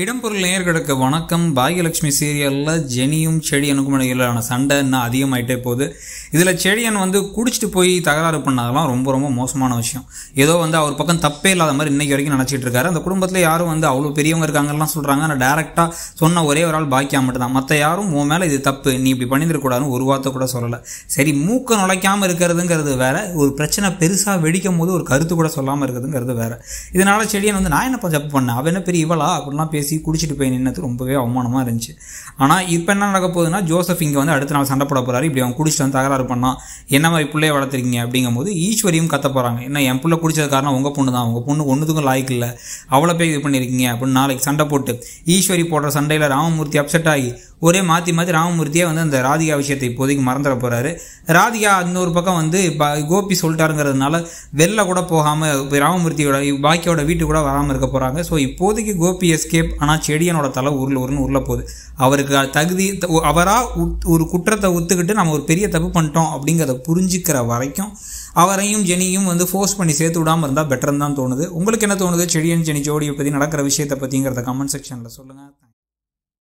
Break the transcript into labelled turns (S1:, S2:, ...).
S1: இடம்பொருள் நேயர்களுக்கு வணக்கம் பாகியலட்சுமி சீரியலில் ஜெனியும் செடியனுக்கும் இடையிலான சண்டை இன்னும் அதிகமாகிட்டே போகுது இதில் செடியன் வந்து குடிச்சிட்டு போய் தகராறு பண்ணதெல்லாம் ரொம்ப ரொம்ப மோசமான விஷயம் ஏதோ வந்து அவர் பக்கம் தப்பே இல்லாத மாதிரி இன்றைக்கி வரைக்கும் நினச்சிட்டு இருக்காரு அந்த குடும்பத்தில் யாரும் வந்து அவ்வளோ பெரியவங்க இருக்காங்கலாம் சொல்கிறாங்க ஆனால் டேரெக்டாக சொன்ன ஒரே ஒரு ஆள் பாக்கியா மட்டும்தான் மற்ற யாரும் உன் மேலே இது தப்பு நீ இப்படி பண்ணியிருக்கக்கூடாதுன்னு ஒரு வார்த்தை கூட சொல்லலை சரி மூக்கை நுழைக்காமல் இருக்கிறதுங்கிறது வேற ஒரு பிரச்சனை பெருசாக வெடிக்கும் போது ஒரு கருத்து கூட சொல்லாமல் இருக்கிறதுங்கிறது வேற இதனால் செடியன் வந்து நான் என்ன தப்பு பண்ணேன் அவன் என்ன பெரிய இவளா அப்படிலாம் பேசி பேசி குடிச்சிட்டு போய் நின்னது ரொம்பவே அவமானமாக இருந்துச்சு ஆனால் இப்போ என்ன நடக்க போகுதுன்னா ஜோசப் இங்கே வந்து அடுத்த நாள் சண்டை போட போகிறாரு இப்படி அவன் குடிச்சிட்டு வந்து தகராறு பண்ணால் என்ன மாதிரி பிள்ளைய வளர்த்துருக்கீங்க அப்படிங்கும் போது ஈஸ்வரியும் கத்த போகிறாங்க என்ன என் பிள்ளை குடிச்சது காரணம் உங்கள் பொண்ணு தான் உங்கள் பொண்ணு ஒன்றுக்கும் லாய்க்கு இல்லை அவ்வளோ பேர் இது பண்ணியிருக்கீங்க அப்படின்னு நாளைக்கு சண்டை போட்டு ஈஸ்வரி போடுற சண்டையில் ராமமூர்த்தி அப்செட் ஆகி ஒரே மாற்றி மாற்றி ராமமூர்த்தியே வந்து அந்த ராதிகா விஷயத்தை இப்போதைக்கு மறந்துட போகிறாரு ராதிகா இன்னொரு பக்கம் வந்து இப்போ கோபி சொல்லிட்டாருங்கிறதுனால வெளில கூட போகாமல் ராமமூர்த்தியோட பாக்கியோட வீட்டு கூட வராமல் இருக்க போகிறாங்க ஸோ இப்போதைக்கு கோபி எஸ்கேப் ஆனால் செடியனோட தலை உருள் உருன்னு உருள போகுது அவருக்கு தகுதி அவராக ஒரு குற்றத்தை ஒத்துக்கிட்டு நம்ம ஒரு பெரிய தப்பு பண்ணிட்டோம் அப்படிங்கிறத புரிஞ்சுக்கிற வரைக்கும் அவரையும் ஜெனியும் வந்து ஃபோர்ஸ் பண்ணி சேர்த்து விடாமல் இருந்தால் பெட்டர்னு தான் தோணுது உங்களுக்கு என்ன தோணுது செடியன் ஜெனி ஜோடியை பற்றி நடக்கிற விஷயத்தை பற்றிங்கிறத கமெண்ட் செக்ஷனில் சொல்லுங்கள்